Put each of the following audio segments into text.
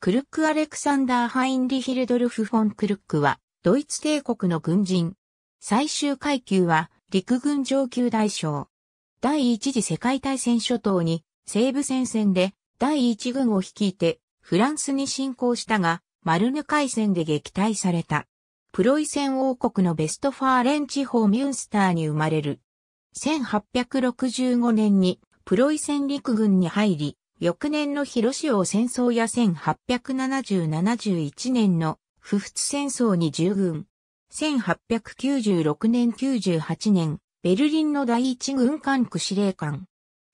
クルック・アレクサンダー・ハインリヒルドルフ・フォン・クルックは、ドイツ帝国の軍人。最終階級は、陸軍上級大将。第一次世界大戦初頭に、西部戦線で、第一軍を率いて、フランスに侵攻したが、マルヌ海戦で撃退された。プロイセン王国のベストファーレン地方ミュンスターに生まれる。1865年に、プロイセン陸軍に入り、翌年の広潮戦争や1870-71年の不仏戦争に従軍。1896年98年、ベルリンの第一軍管区司令官。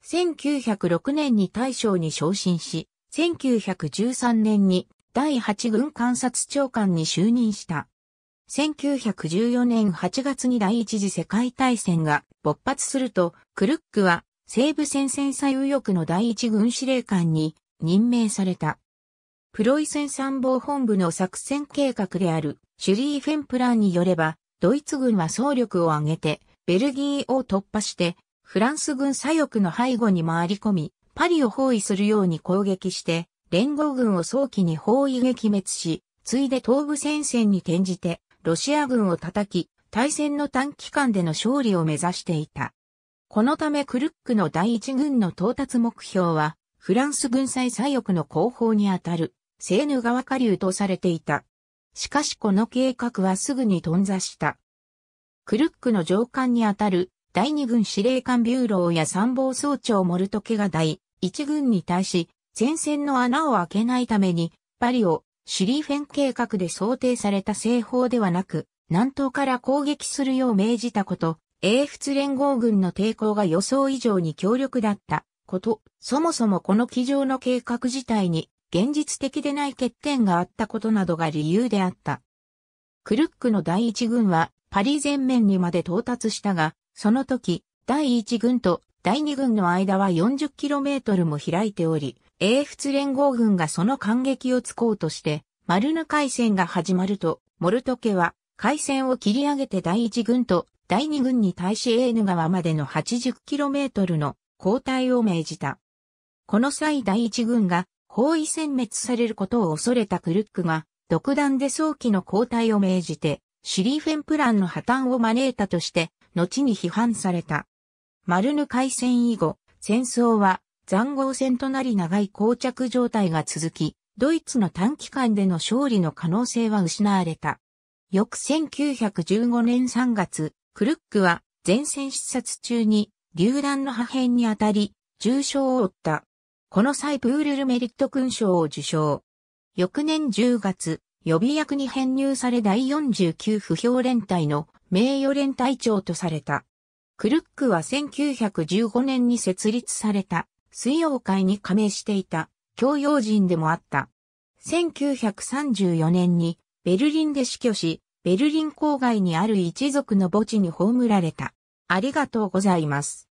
1906年に大将に昇進し、1913年に第八軍監察長官に就任した。1914年8月に第一次世界大戦が勃発すると、クルックは西部戦線最右翼の第一軍司令官に任命された。プロイセン参謀本部の作戦計画であるシュリーフェンプランによれば、ドイツ軍は総力を挙げて、ベルギーを突破して、フランス軍左翼の背後に回り込み、パリを包囲するように攻撃して、連合軍を早期に包囲撃滅し、ついで東部戦線に転じて、ロシア軍を叩き、対戦の短期間での勝利を目指していた。このためクルックの第一軍の到達目標は、フランス軍最左翼の後方にあたる、セーヌ川下流とされていた。しかしこの計画はすぐに頓挫した。クルックの上官にあたる、第二軍司令官ビューローや参謀総長モルトケが第一軍に対し、前線の穴を開けないために、パリをシュリーフェン計画で想定された製方ではなく、南東から攻撃するよう命じたこと、英仏連合軍の抵抗が予想以上に強力だったこと、そもそもこの机上の計画自体に現実的でない欠点があったことなどが理由であった。クルックの第一軍はパリ全面にまで到達したが、その時、第一軍と第二軍の間は 40km も開いており、英仏連合軍がその間劇を突こうとして、マルヌ海戦が始まると、モルト家は海戦を切り上げて第一軍と第2軍に対しエーヌ川までの 80km の交代を命じた。この際第1軍が包囲殲滅されることを恐れたクルックが独断で早期の交代を命じてシリーフェンプランの破綻を招いたとして後に批判された。マルヌ海戦以後、戦争は残壕戦となり長い膠着状態が続き、ドイツの短期間での勝利の可能性は失われた。翌1915年3月、クルックは前線視察中に榴弾の破片に当たり重傷を負った。この際プールルメリット勲章を受賞。翌年10月、予備役に編入され第49不評連隊の名誉連隊長とされた。クルックは1915年に設立された水曜会に加盟していた教養人でもあった。1934年にベルリンで死去し、ベルリン郊外にある一族の墓地に葬られた。ありがとうございます。